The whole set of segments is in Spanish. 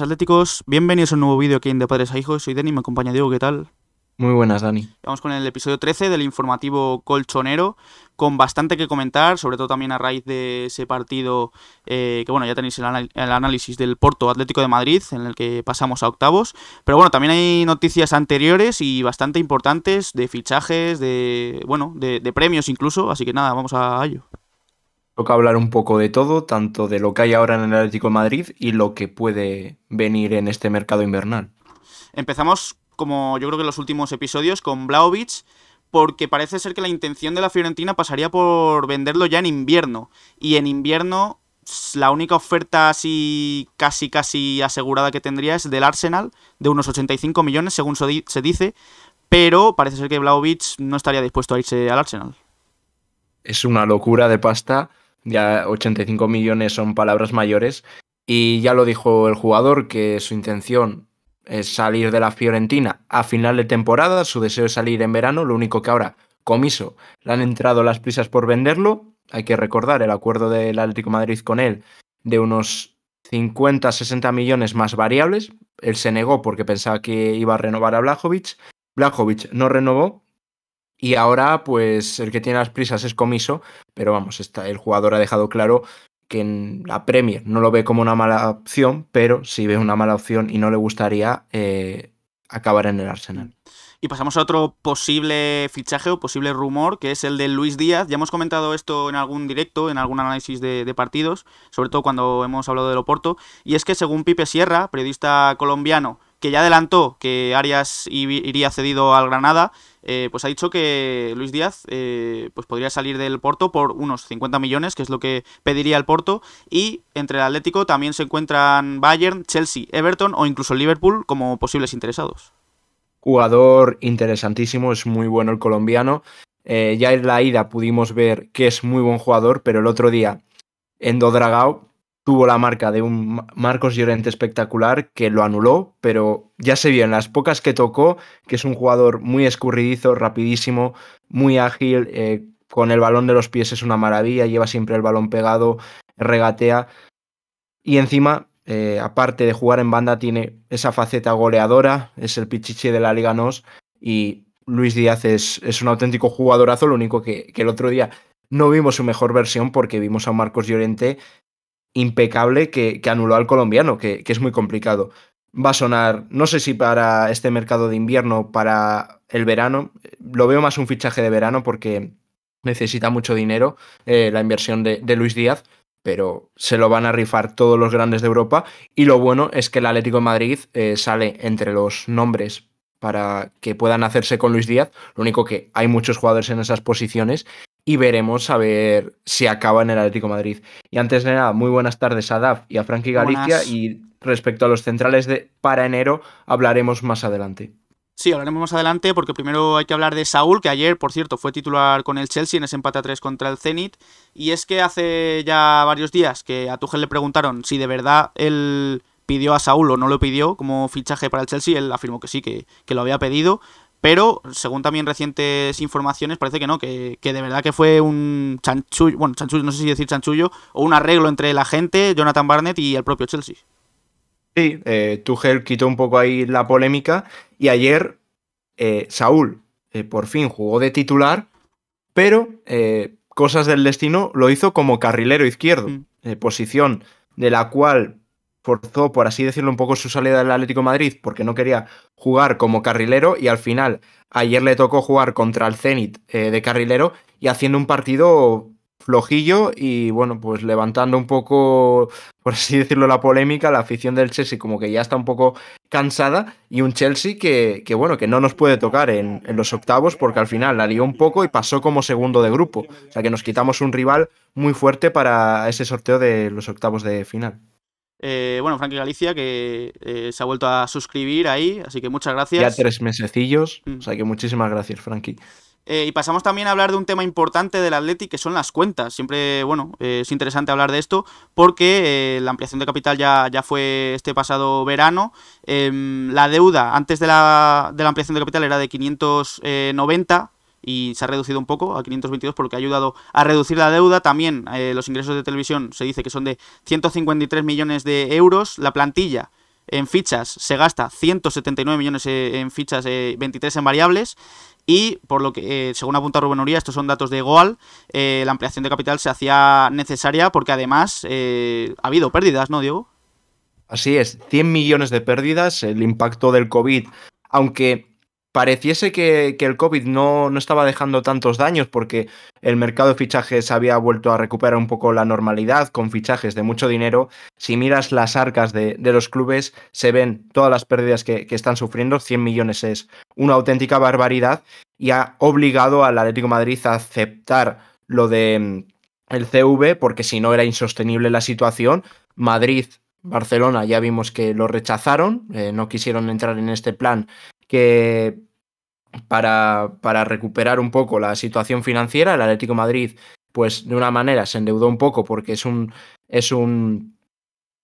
atléticos, bienvenidos a un nuevo vídeo aquí en De Padres a Hijos, soy Dani, me acompaña Diego, ¿qué tal? Muy buenas Dani. Vamos con el episodio 13 del informativo colchonero, con bastante que comentar, sobre todo también a raíz de ese partido eh, que bueno, ya tenéis el, análisis del Porto Atlético de Madrid, en el que pasamos a octavos, pero bueno, también hay noticias anteriores y bastante importantes de fichajes, de bueno, de premios incluso, así que nada, vamos a ello. Toca hablar un poco de todo, tanto de lo que hay ahora en el Atlético de Madrid y lo que puede venir en este mercado invernal. Empezamos, como yo creo que en los últimos episodios, con Blaovic, porque parece ser que la intención de la Fiorentina pasaría por venderlo ya en invierno. Y en invierno la única oferta así casi casi asegurada que tendría es del Arsenal, de unos 85 millones, según se dice, pero parece ser que Blaovic no estaría dispuesto a irse al Arsenal. Es una locura de pasta ya 85 millones son palabras mayores. Y ya lo dijo el jugador que su intención es salir de la Fiorentina a final de temporada, su deseo es salir en verano, lo único que ahora Comiso le han entrado las prisas por venderlo. Hay que recordar el acuerdo del Atlético Madrid con él de unos 50-60 millones más variables. Él se negó porque pensaba que iba a renovar a Blajovic. Blajovic no renovó y ahora, pues el que tiene las prisas es Comiso, pero vamos, está, el jugador ha dejado claro que en la Premier no lo ve como una mala opción, pero si ve una mala opción y no le gustaría eh, acabar en el Arsenal. Y pasamos a otro posible fichaje o posible rumor, que es el de Luis Díaz. Ya hemos comentado esto en algún directo, en algún análisis de, partidos, sobre todo cuando hemos hablado de Loporto. Y es que según Pipe Sierra, periodista colombiano, que ya adelantó que Arias iría cedido al Granada, eh, pues ha dicho que Luis Díaz eh, pues podría salir del Porto por unos 50 millones, que es lo que pediría el Porto. Y entre el Atlético también se encuentran Bayern, Chelsea, Everton o incluso Liverpool como posibles interesados. Jugador interesantísimo, es muy bueno el colombiano. Eh, ya en la ida pudimos ver que es muy buen jugador, pero el otro día en Dodragao tuvo la marca de un Marcos Llorente espectacular que lo anuló, pero ya se vio en las pocas que tocó que es un jugador muy escurridizo, rapidísimo, muy ágil, eh, con el balón de los pies es una maravilla, lleva siempre el balón pegado, regatea y encima, eh, aparte de jugar en banda, tiene esa faceta goleadora, es el pichiche de la Liga NOS y Luis Díaz es, un auténtico jugadorazo, lo único que, que el otro día no vimos su mejor versión porque vimos a Marcos Llorente impecable que, que anuló al colombiano, que, que, es muy complicado. Va a sonar, no sé si para este mercado de invierno, para el verano, lo veo más un fichaje de verano porque necesita mucho dinero eh, la inversión de, Luis Díaz, pero se lo van a rifar todos los grandes de Europa. Y lo bueno es que el Atlético de Madrid eh, sale entre los nombres para que puedan hacerse con Luis Díaz. Lo único que hay muchos jugadores en esas posiciones y veremos a ver si acaba en el Atlético Madrid. Y antes de nada, muy buenas tardes a DAF y a Frankie Galicia y respecto a los centrales de, para enero hablaremos más adelante. Sí, hablaremos más adelante porque primero hay que hablar de Saúl, que ayer, por cierto, fue titular con el Chelsea en ese empate a 3 contra el Zenit. Y es que hace ya varios días que a Tuchel le preguntaron si de verdad él pidió a Saúl o no lo pidió como fichaje para el Chelsea. Él afirmó que sí, que, que lo había pedido. Pero, según también recientes informaciones, parece que no, que, de verdad que fue un chanchullo, bueno, chanchullo, no sé si decir chanchullo, o un arreglo entre la gente, Jonathan Barnett y el propio Chelsea. Sí, eh, Tuchel quitó un poco ahí la polémica y ayer eh, Saúl eh, por fin jugó de titular, pero eh, cosas del destino lo hizo como carrilero izquierdo, mm. posición de la cual forzó, por así decirlo, un poco su salida del Atlético Madrid porque no quería jugar como carrilero y al final ayer le tocó jugar contra el Zenit eh, de carrilero y haciendo un partido flojillo y bueno, pues levantando un poco, por así decirlo, la polémica, la afición del Chelsea como que ya está un poco cansada y un Chelsea que, que bueno, que no nos puede tocar en, en, los octavos porque al final la lió un poco y pasó como segundo de grupo. O sea que nos quitamos un rival muy fuerte para ese sorteo de los octavos de final. Eh, bueno, Frankie Galicia, que eh, se ha vuelto a suscribir ahí, así que muchas gracias. Ya tres mesecillos, o mm. sea que muchísimas gracias, Frankie. Eh, y pasamos también a hablar de un tema importante del Atlético, que son las cuentas. Siempre, bueno, es interesante hablar de esto porque la ampliación de capital ya, ya fue este pasado verano. Em, la deuda antes de la, de la, ampliación de capital era de 590 y se ha reducido un poco a 522, porque ha ayudado a reducir la deuda. También eh, los ingresos de televisión se dice que son de 153 millones de euros. La plantilla en fichas se gasta 179 millones eh, en fichas, 23 eh, en variables. Y por lo que, según apunta Rubén Uría, estos son datos de Goal, la ampliación de capital se hacía necesaria porque además ha habido pérdidas, ¿no, Diego? Así es, 100 millones de pérdidas, el impacto del COVID, aunque pareciese que, el COVID no, no, estaba dejando tantos daños porque el mercado de fichajes había vuelto a recuperar un poco la normalidad con fichajes de mucho dinero, si miras las arcas de, los clubes se ven todas las pérdidas que, están sufriendo, 100 millones es una auténtica barbaridad y ha obligado al Atlético Madrid a aceptar lo de mm, el CV porque si no era insostenible la situación. Madrid Barcelona ya vimos que lo rechazaron, eh, no quisieron entrar en este plan que para, para recuperar un poco la situación financiera, el Atlético de Madrid, pues de una manera se endeudó un poco porque es un, es un...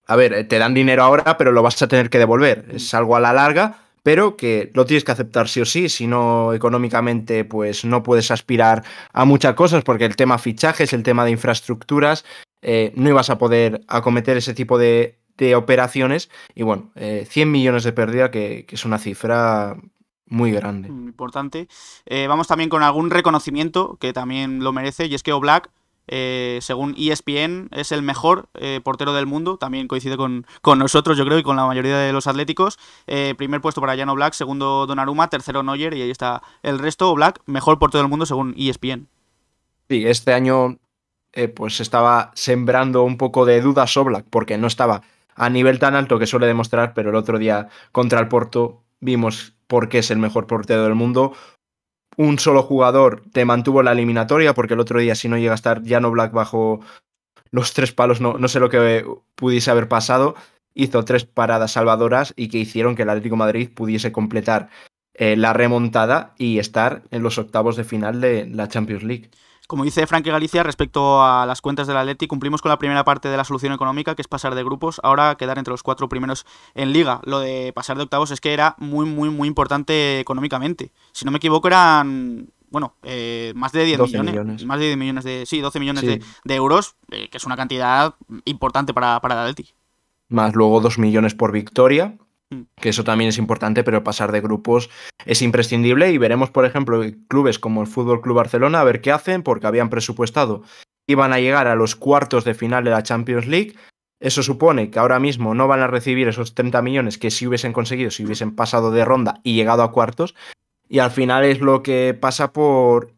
A ver, eh, te dan dinero ahora, pero lo vas a tener que devolver. Mm. Es algo a la larga, pero que lo tienes que aceptar sí o sí, si no económicamente pues no puedes aspirar a muchas cosas porque el tema fichajes, el tema de infraestructuras, eh, no ibas a poder acometer ese tipo de de operaciones y bueno, 100 eh, millones de pérdida, que, es una cifra muy grande. Mm, importante. Eh, vamos también con algún reconocimiento que también lo merece y es que Oblak, eh, según ESPN, es el mejor portero del mundo, también coincide con, nosotros yo creo y con la mayoría de los atléticos. primer puesto para Jan Oblak, segundo Donnarumma, tercero Neuer y ahí está el resto. Oblak, mejor portero del mundo según ESPN. Sí, este año pues estaba sembrando un poco de dudas Oblak porque no estaba a nivel tan alto que suele demostrar, pero el otro día contra el Porto vimos por qué es el mejor portero del mundo. Un solo jugador te mantuvo la eliminatoria, porque el otro día, si no llega a estar Jano Black bajo los tres palos, no, no sé lo que pudiese haber pasado. Hizo tres paradas salvadoras y que hicieron que el Atlético Madrid pudiese completar eh, la remontada y estar en los octavos de final de la Champions League. Como dice Frankie Galicia, respecto a las cuentas del Atleti, cumplimos con la primera parte de la solución económica, que es pasar de grupos, ahora quedar entre los cuatro primeros en liga. Lo de pasar de octavos es que era muy, muy, muy importante económicamente. Si no me equivoco, eran bueno, eh, más de 10 millones, Más de 10 millones de. Sí, 12 millones De, euros, eh, que es una cantidad importante para, para el Más luego 2 millones por victoria, Mm. que eso también es importante, pero pasar de grupos es imprescindible y veremos, por ejemplo, clubes como el Fútbol Club Barcelona a ver qué hacen porque habían presupuestado iban a llegar a los cuartos de final de la Champions League. Eso supone que ahora mismo no van a recibir esos 30 millones que si sí hubiesen conseguido si hubiesen pasado de ronda y llegado a cuartos. Y al final es lo que pasa por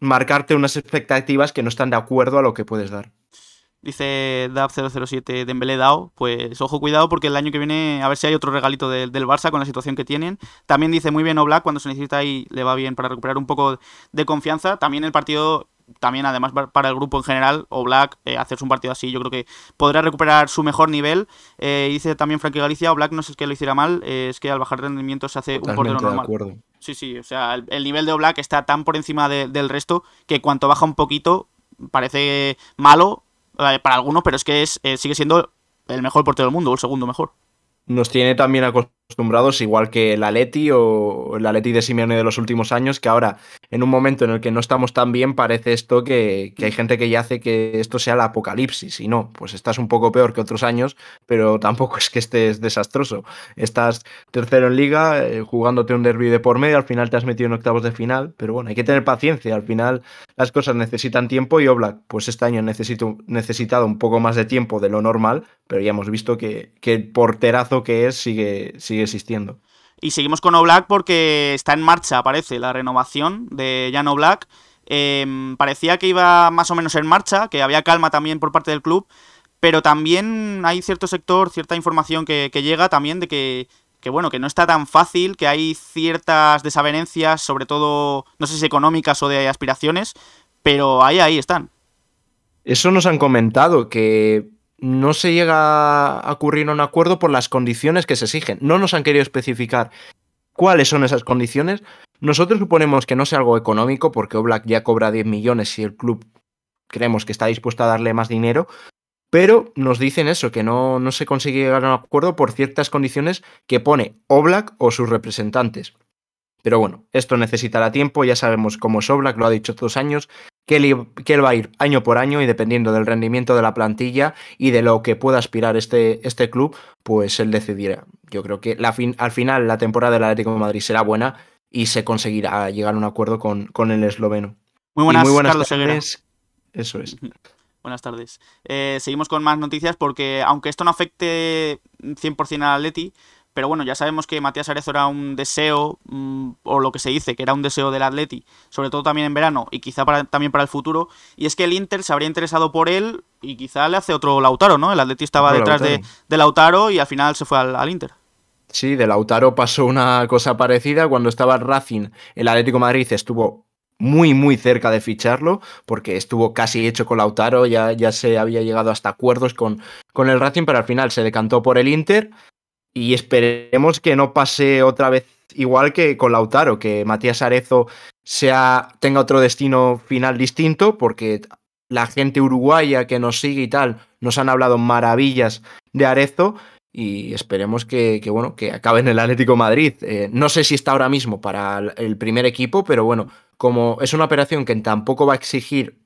marcarte unas expectativas que no están de acuerdo a lo que puedes dar dice DAP007 de Dao, pues ojo cuidado porque el año que viene a ver si hay otro regalito del Barça con la situación que tienen. También dice muy bien Oblak cuando se necesita y le va bien para recuperar un poco de confianza. También el partido también además para el grupo en general o Black eh, hacerse un partido así yo creo que podrá recuperar su mejor nivel eh, dice también Frankie Galicia o Black no es que lo hiciera mal eh, es que al bajar rendimiento se hace un portero normal sí sí o sea el, nivel de Oblak está tan por encima del resto que cuanto baja un poquito parece malo para algunos, pero es que eh, sigue siendo el mejor portero del mundo, el segundo mejor. Nos tiene también acostumbrados, igual que el Aleti o el Aleti de Simeone de los últimos años, que ahora, en un momento en el que no estamos tan bien, parece esto que, hay gente que ya hace que esto sea el apocalipsis. Y no, pues estás un poco peor que otros años, pero tampoco es que estés desastroso. Estás tercero en liga, eh, jugándote un derby de por medio, al final te has metido en octavos de final, pero bueno, hay que tener paciencia. Al final, las cosas necesitan tiempo y Oblak, pues este año necesito, necesitado un poco más de tiempo de lo normal, pero ya hemos visto que, el porterazo que es sigue, sigue existiendo. Y seguimos con Oblak porque está en marcha, parece, la renovación de Jan Oblak. Em, parecía que iba más o menos en marcha, que había calma también por parte del club, pero también hay cierto sector, cierta información que llega también de que que bueno, que no está tan fácil, que hay ciertas desavenencias, sobre todo, no sé si económicas o de aspiraciones, pero ahí, ahí están. Eso nos han comentado, que no se llega a ocurrir un acuerdo por las condiciones que se exigen. No nos han querido especificar cuáles son esas condiciones. Nosotros suponemos que no sea algo económico, porque Oblak ya cobra 10 millones y el club creemos que está dispuesto a darle más dinero, pero nos dicen eso, que no, no se consigue llegar a un acuerdo por ciertas condiciones que pone Oblak o sus representantes. Pero bueno, esto necesitará tiempo, ya sabemos cómo es Oblak, lo ha dicho dos años, que él, va a ir año por año y dependiendo del rendimiento de la plantilla y de lo que pueda aspirar este, este club, pues él decidirá. Yo creo que la al final la temporada del Atlético de Madrid será buena y se conseguirá llegar a un acuerdo con, con el esloveno. Muy buenas, tardes. Eso es. Buenas tardes. Eh, seguimos con más noticias porque, aunque esto no afecte 100% al Atleti, pero bueno, ya sabemos que Matías Arezo era un deseo, mm, o lo que se dice, que era un deseo del Atleti, sobre todo también en verano y quizá también para el futuro. Y es que el Inter se habría interesado por él y quizá le hace otro Lautaro, ¿no? El Atleti estaba detrás De, Lautaro y al final se fue al, Inter. Sí, de Lautaro pasó una cosa parecida. Cuando estaba Racing, el Atlético Madrid estuvo muy, muy cerca de ficharlo, porque estuvo casi hecho con Lautaro, ya, ya se había llegado hasta acuerdos con, con el Racing, pero al final se decantó por el Inter y esperemos que no pase otra vez igual que con Lautaro, que Matías Arezo sea, tenga otro destino final distinto, porque la gente uruguaya que nos sigue y tal nos han hablado maravillas de Arezo y esperemos que, bueno, que acabe en el Atlético Madrid. Eh, no sé si está ahora mismo para el primer equipo, pero bueno, como es una operación que tampoco va a exigir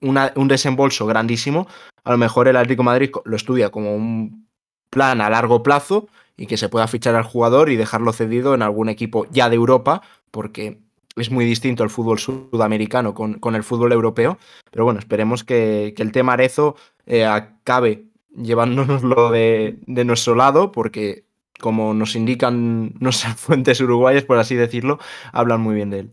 un desembolso grandísimo, a lo mejor el Atlético Madrid lo estudia como un plan a largo plazo y que se pueda fichar al jugador y dejarlo cedido en algún equipo ya de Europa, porque es muy distinto el fútbol sudamericano con, el fútbol europeo. Pero bueno, esperemos que, el tema Arezo eh, acabe llevándonoslo de, de nuestro lado, porque como nos indican nuestras fuentes uruguayas, por así decirlo, hablan muy bien de él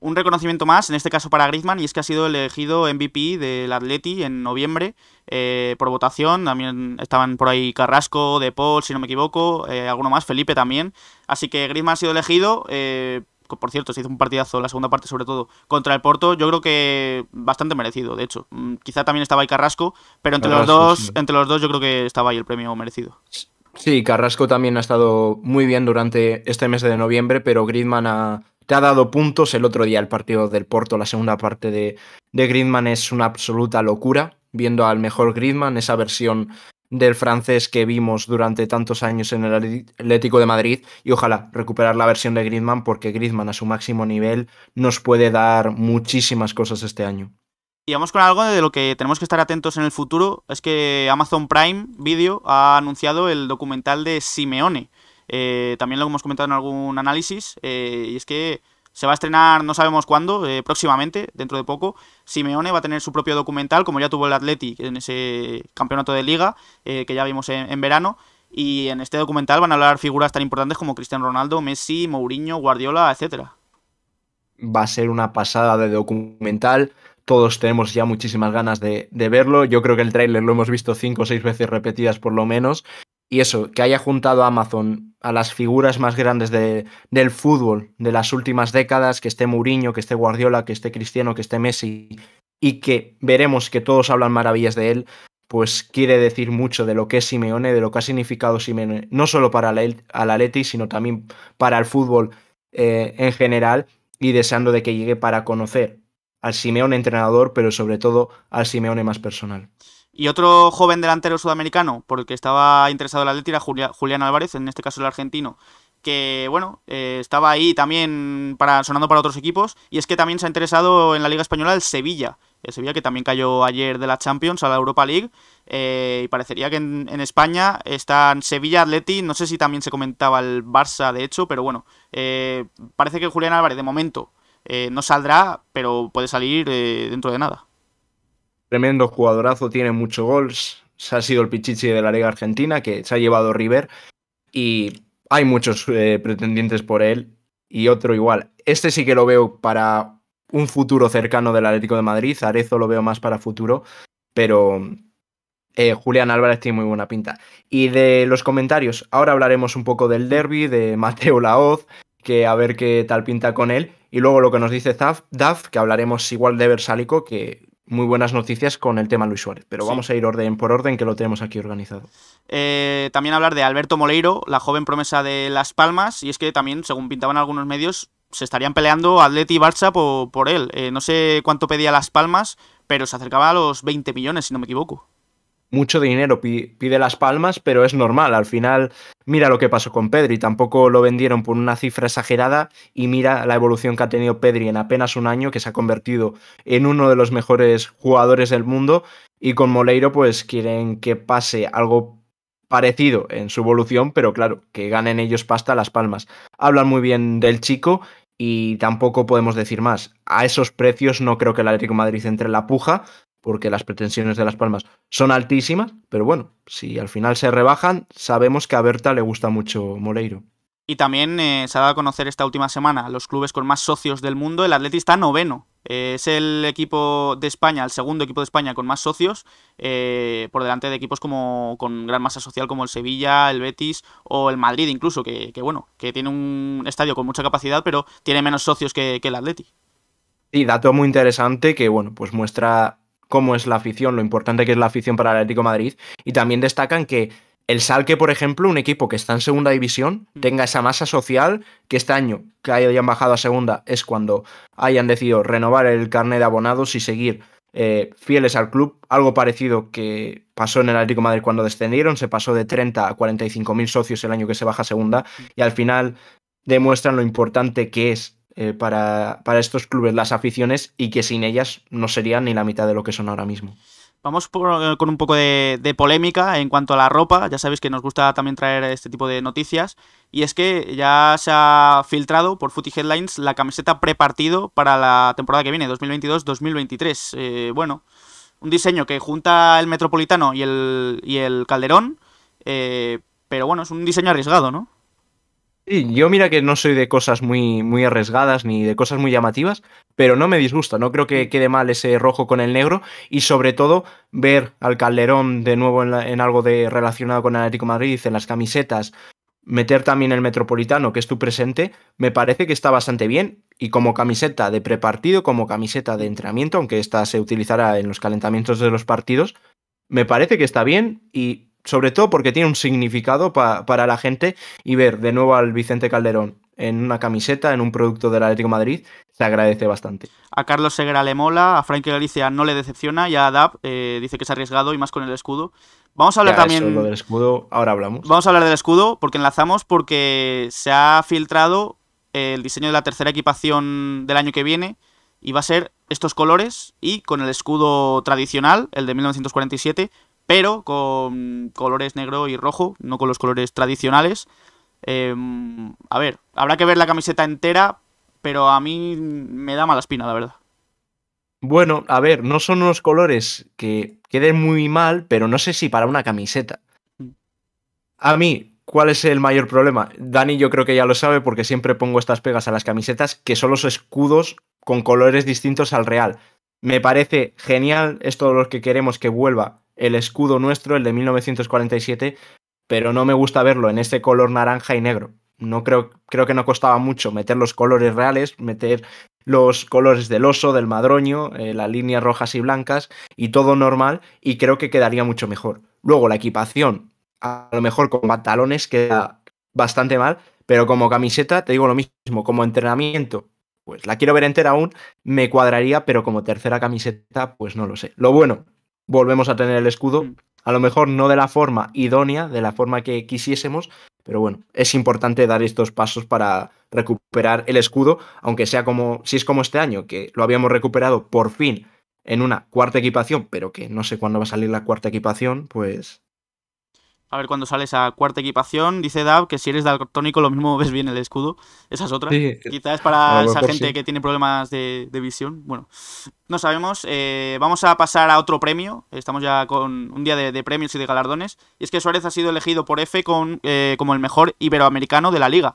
un reconocimiento más, en este caso para Griezmann, y es que ha sido elegido MVP del Atleti en noviembre eh, por votación. También estaban por ahí Carrasco, De Paul, si no me equivoco, eh, alguno más, Felipe también. Así que Griezmann ha sido elegido. Eh, por cierto, se hizo un partidazo, la segunda parte sobre todo, contra el Porto, yo creo que bastante merecido, de hecho. Mm, quizá también estaba ahí Carrasco, pero entre los dos, entre los dos yo creo que estaba ahí el premio merecido. Sí, Carrasco también ha estado muy bien durante este mes de noviembre, pero Griezmann ha, te ha dado puntos. El otro día el partido del Porto, la segunda parte de, de Griezmann es una absoluta locura, viendo al mejor Griezmann, esa versión del francés que vimos durante tantos años en el Atlético de Madrid y ojalá recuperar la versión de Griezmann porque Griezmann a su máximo nivel nos puede dar muchísimas cosas este año. Y vamos con algo de lo que tenemos que estar atentos en el futuro, es que Amazon Prime Video ha anunciado el documental de Simeone, eh, también lo hemos comentado en algún análisis, eh, y es que se va a estrenar no sabemos cuándo, eh, próximamente, dentro de poco. Simeone va a tener su propio documental, como ya tuvo el Atleti en ese campeonato de liga que ya vimos en, verano. Y en este documental van a hablar figuras tan importantes como Cristiano Ronaldo, Messi, Mourinho, Guardiola, etc Va a ser una pasada de documental todos tenemos ya muchísimas ganas de, de, verlo. Yo creo que el tráiler lo hemos visto cinco o seis veces repetidas por lo menos. Y eso, que haya juntado a Amazon a las figuras más grandes del fútbol de las últimas décadas, que esté Mourinho, que esté Guardiola, que esté Cristiano, que esté Messi, y que veremos que todos hablan maravillas de él, pues quiere decir mucho de lo que es Simeone, de lo que ha significado Simeone, no solo para el Atleti, sino también para el fútbol eh, en general, y deseando de que llegue para conocer al Simeone entrenador, pero sobre todo al Simeone más personal. Y otro joven delantero sudamericano por el que estaba interesado el Atlético era Julián Álvarez, en este caso el argentino, que bueno, eh, estaba ahí también para, sonando para otros equipos. Y es que también se ha interesado en la Liga Española el Sevilla. El Sevilla que también cayó ayer de la Champions a la Europa League. Eh, y parecería que en, España están Sevilla, Atleti. No sé si también se comentaba el Barça, de hecho, pero bueno, eh, parece que Julián Álvarez de momento no saldrá, pero puede salir dentro de nada. Tremendo jugadorazo, tiene muchos gols. Se ha sido el pichichi de la Liga Argentina que se ha llevado River y hay muchos eh, pretendientes por él y otro igual. Este sí que lo veo para un futuro cercano del Atlético de Madrid. Arezo lo veo más para futuro, pero eh, Julián Álvarez tiene muy buena pinta. Y de los comentarios, ahora hablaremos un poco del derby, de Mateo Laoz, que a ver qué tal pinta con él. Y luego lo que nos dice Zaf, Daf, que hablaremos igual de Versálico, que muy buenas noticias con el tema Luis Suárez, pero vamos a ir orden por orden que lo tenemos aquí organizado. Eh, también hablar de Alberto Moleiro, la joven promesa de Las Palmas, y es que también, según pintaban algunos medios, se estarían peleando Atleti y Barça por, él. Eh, no sé cuánto pedía Las Palmas, pero se acercaba a los 20 millones, si no me equivoco mucho dinero pide Las Palmas, pero es normal. Al final, mira lo que pasó con Pedri. Tampoco lo vendieron por una cifra exagerada y mira la evolución que ha tenido Pedri en apenas un año, que se ha convertido en uno de los mejores jugadores del mundo. Y con Moleiro, pues quieren que pase algo parecido en su evolución, pero claro, que ganen ellos pasta Las Palmas. Hablan muy bien del chico y tampoco podemos decir más. A esos precios no creo que el Atlético Madrid entre en la puja, porque las pretensiones de Las Palmas son altísimas, pero bueno, si al final se rebajan, sabemos que a Berta le gusta mucho Moreiro. Y también eh, se ha dado a conocer esta última semana los clubes con más socios del mundo. El Atleti está noveno. Eh, es el equipo de España, el segundo equipo de España con más socios, eh, por delante de equipos como con gran masa social como el Sevilla, el Betis o el Madrid incluso, que, bueno, que tiene un estadio con mucha capacidad, pero tiene menos socios que, que el Atleti. Sí, dato muy interesante que bueno, pues muestra cómo es la afición, lo importante que es la afición para el Atlético Madrid. Y también destacan que el Salque, por ejemplo, un equipo que está en segunda división, mm. tenga esa masa social que este año que hayan bajado a segunda es cuando hayan decidido renovar el carnet de abonados y seguir eh, fieles al club. Algo parecido que pasó en el Atlético Madrid cuando descendieron, se pasó de 30 a 45 mil socios el año que se baja a segunda mm. y al final demuestran lo importante que es eh, para, estos clubes, las aficiones, y que sin ellas no serían ni la mitad de lo que son ahora mismo. Vamos eh, con un poco de, polémica en cuanto a la ropa. Ya sabéis que nos gusta también traer este tipo de noticias. Y es que ya se ha filtrado por Footy Headlines la camiseta prepartido para la temporada que viene, 2022-2023. Eh, bueno, un diseño que junta el Metropolitano y el, y el Calderón. pero bueno, es un diseño arriesgado, ¿no? yo mira que no soy de cosas muy, muy arriesgadas ni de cosas muy llamativas, pero no me disgusta, no creo que quede mal ese rojo con el negro y sobre todo ver al Calderón de nuevo en, algo de relacionado con Atlético Madrid, en las camisetas, meter también el Metropolitano, que es tu presente, me parece que está bastante bien y como camiseta de prepartido, como camiseta de entrenamiento, aunque esta se utilizará en los calentamientos de los partidos, me parece que está bien y sobre todo porque tiene un significado para la gente y ver de nuevo al Vicente Calderón en una camiseta, en un producto del Atlético de Madrid, se agradece bastante. A Carlos Segura le mola, a Frankie Galicia no le decepciona y a Adap eh, dice que es arriesgado y más con el escudo. Vamos a hablar también. del escudo, ahora hablamos. Vamos a hablar del escudo porque enlazamos porque se ha filtrado el diseño de la tercera equipación del año que viene y va a ser estos colores y con el escudo tradicional, el de 1947, pero con colores negro y rojo, no con los colores tradicionales. Em, a ver, habrá que ver la camiseta entera, pero a mí me da mala espina, la verdad. Bueno, a ver, no son unos colores que queden muy mal, pero no sé si para una camiseta. Mm. A mí, ¿cuál es el mayor problema? Dani yo creo que ya lo sabe porque siempre pongo estas pegas a las camisetas, que son los escudos con colores distintos al real. Me parece genial, es todo lo que queremos que vuelva el escudo nuestro, el de 1947, pero no me gusta verlo en este color naranja y negro. No creo, creo que no costaba mucho meter los colores reales, meter los colores del oso, del madroño, eh, las líneas rojas y blancas y todo normal y creo que quedaría mucho mejor. Luego la equipación, a lo mejor con pantalones queda bastante mal, pero como camiseta te digo lo mismo, como entrenamiento, pues la quiero ver entera aún, me cuadraría, pero como tercera camiseta, pues no lo sé. Lo bueno, volvemos a tener el escudo. Mm. A lo mejor no de la forma idónea, de la forma que quisiésemos, pero bueno, es importante dar estos pasos para recuperar el escudo, aunque sea como, si es como este año, que lo habíamos recuperado por fin en una cuarta equipación, pero que no sé cuándo va a salir la cuarta equipación, pues a ver cuando sale esa cuarta equipación. Dice Dab que si eres daltónico lo mismo ves bien el escudo. esas otras otra. Sí. Quizás para esa gente que tiene problemas de, visión. Bueno, no sabemos. Eh, vamos a pasar a otro premio. Estamos ya con un día de, premios y de galardones. Y es que Suárez ha sido elegido por F con, eh, como el mejor iberoamericano de la liga.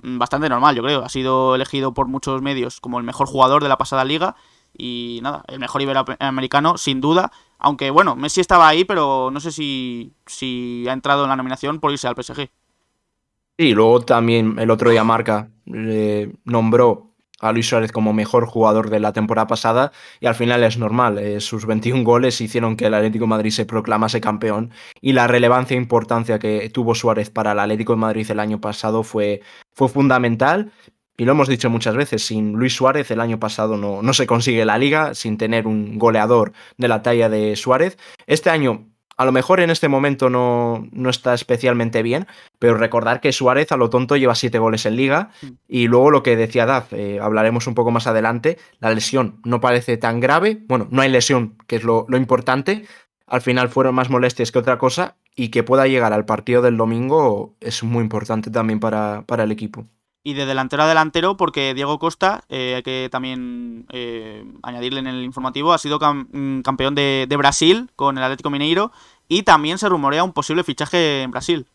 Mm, bastante normal, yo creo. Ha sido elegido por muchos medios como el mejor jugador de la pasada liga y nada, el mejor iberoamericano, sin duda. Aunque bueno, Messi estaba ahí, pero no sé si, si ha entrado en la nominación por irse al PSG. Sí, luego también el otro día Marca nombró a Luis Suárez como mejor jugador de la temporada pasada y al final es normal, eh, sus 21 goles hicieron que el Atlético Madrid se proclamase campeón y la relevancia e importancia que tuvo Suárez para el Atlético de Madrid el año pasado fue, fue fundamental y lo hemos dicho muchas veces, sin Luis Suárez el año pasado no, no, se consigue la liga, sin tener un goleador de la talla de Suárez. Este año, a lo mejor en este momento no, no está especialmente bien, pero recordar que Suárez a lo tonto lleva siete goles en liga y luego lo que decía Daz, eh, hablaremos un poco más adelante, la lesión no parece tan grave, bueno, no hay lesión, que es lo, lo importante. Al final fueron más molestias que otra cosa y que pueda llegar al partido del domingo es muy importante también para, para el equipo y de delantero a delantero, porque Diego Costa, eh, hay que también eh, añadirle en el informativo, ha sido mm, campeón de, Brasil con el Atlético Mineiro y también se rumorea un posible fichaje en Brasil.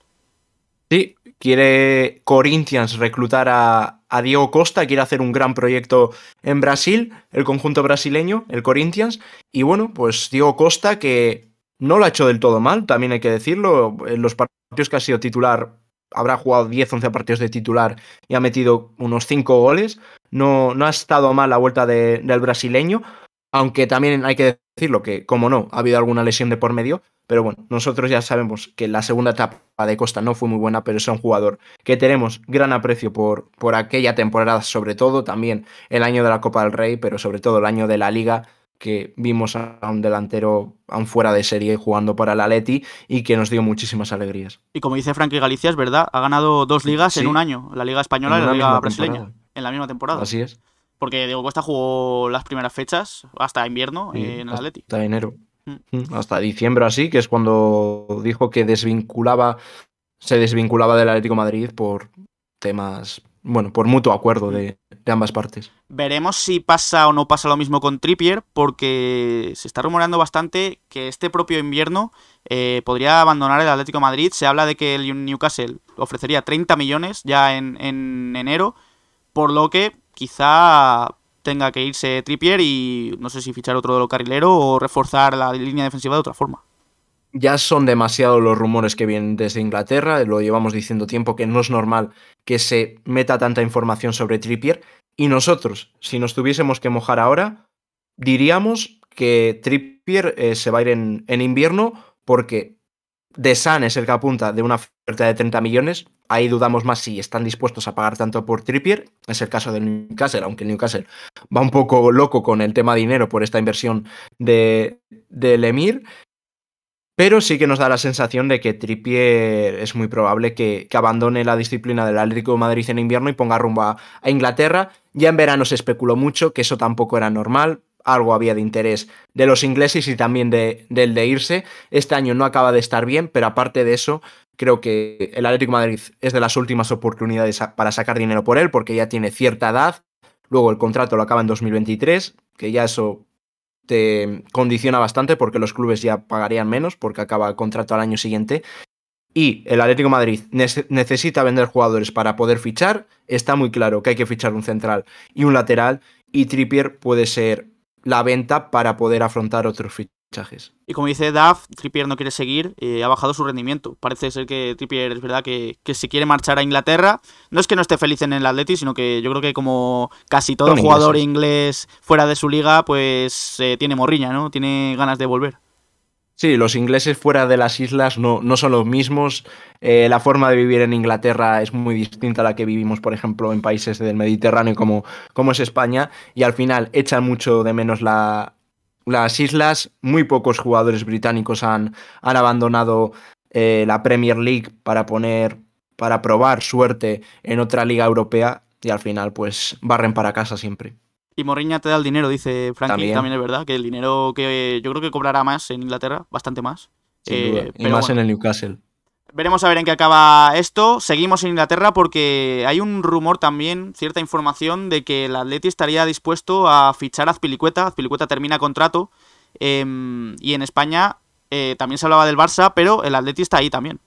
Sí, quiere Corinthians reclutar a, a Diego Costa, quiere hacer un gran proyecto en Brasil, el conjunto brasileño, el Corinthians. Y bueno, pues Diego Costa que no lo ha hecho del todo mal, también hay que decirlo, en los partidos que ha sido titular habrá jugado 10, 11 partidos de titular y ha metido unos 5 goles. No, no ha estado mal la vuelta del brasileño, aunque también hay que decirlo que, como no, ha habido alguna lesión de por medio. Pero bueno, nosotros ya sabemos que la segunda etapa de Costa no fue muy buena, pero es un jugador que tenemos gran aprecio por, por aquella temporada, sobre todo también el año de la Copa del Rey, pero sobre todo el año de la Liga que vimos a un delantero, aún fuera de serie jugando para el Atleti y que nos dio muchísimas alegrías. Y como dice Frankie Galicia, es verdad, ha ganado dos ligas en un año, la Liga Española y la Liga Brasileña, en la misma temporada. Así es. Porque Diego Cuesta jugó las primeras fechas hasta invierno en el Atleti. Hasta enero. Mm. Mm, hasta diciembre así, que es cuando dijo que desvinculaba, se desvinculaba del Atlético Madrid por temas, bueno, por mutuo acuerdo mm. de, ambas partes. Veremos si pasa o no pasa lo mismo con Trippier, porque se está rumorando bastante que este propio invierno eh, podría abandonar el Atlético de Madrid. Se habla de que el Newcastle ofrecería 30 millones ya en, enero, por lo que quizá tenga que irse Trippier y no sé si fichar otro de carrilero o reforzar la línea defensiva de otra forma. Ya son demasiados los rumores que vienen desde Inglaterra, lo llevamos diciendo tiempo que no es normal que se meta tanta información sobre Trippier. Y nosotros, si nos tuviésemos que mojar ahora, diríamos que Trippier eh, se va a ir en, invierno porque de San es el que apunta de una oferta de 30 millones. Ahí dudamos más si están dispuestos a pagar tanto por Trippier. Es el caso de Newcastle, aunque Newcastle va un poco loco con el tema dinero por esta inversión de, del Emir. Pero sí que nos da la sensación de que Trippier es muy probable que, abandone la disciplina del Atlético de Madrid en invierno y ponga rumbo a Inglaterra. Ya en verano se especuló mucho que eso tampoco era normal, algo había de interés de los ingleses y también de, del de irse. Este año no acaba de estar bien, pero aparte de eso, creo que el Atlético Madrid es de las últimas oportunidades para sacar dinero por él, porque ya tiene cierta edad. Luego el contrato lo acaba en 2023, que ya eso te condiciona bastante porque los clubes ya pagarían menos porque acaba el contrato al año siguiente y el Atlético Madrid necesita vender jugadores para poder fichar, está muy claro que hay que fichar un central y un lateral y Trippier puede ser la venta para poder afrontar otros fichajes. Y como dice Daf, Trippier no quiere seguir, eh, ha bajado su rendimiento. Parece ser que Trippier es verdad que, que, se quiere marchar a Inglaterra. No es que no esté feliz en el Atleti, sino que yo creo que como casi todo jugador inglés fuera de su liga, pues eh, tiene morriña, ¿no? Tiene ganas de volver. Sí, los ingleses fuera de las islas no, son los mismos. Eh, la forma de vivir en Inglaterra es muy distinta a la que vivimos, por ejemplo, en países del Mediterráneo como, como es España. Y al final echan mucho de menos las islas. Muy pocos jugadores británicos han, han abandonado eh, la Premier League para poner para probar suerte en otra liga europea y al final pues barren para casa siempre. Y Morriña te da el dinero, dice Frankie. También. es verdad que el dinero que yo creo que cobrará más en Inglaterra, bastante más. Eh, más en el Newcastle. Veremos a ver en qué acaba esto. Seguimos en Inglaterra porque hay un rumor también, cierta información, de que el Atleti estaría dispuesto a fichar a Azpilicueta. Azpilicueta termina contrato. Em, y en España eh, también se hablaba del Barça, pero el Atleti está ahí también.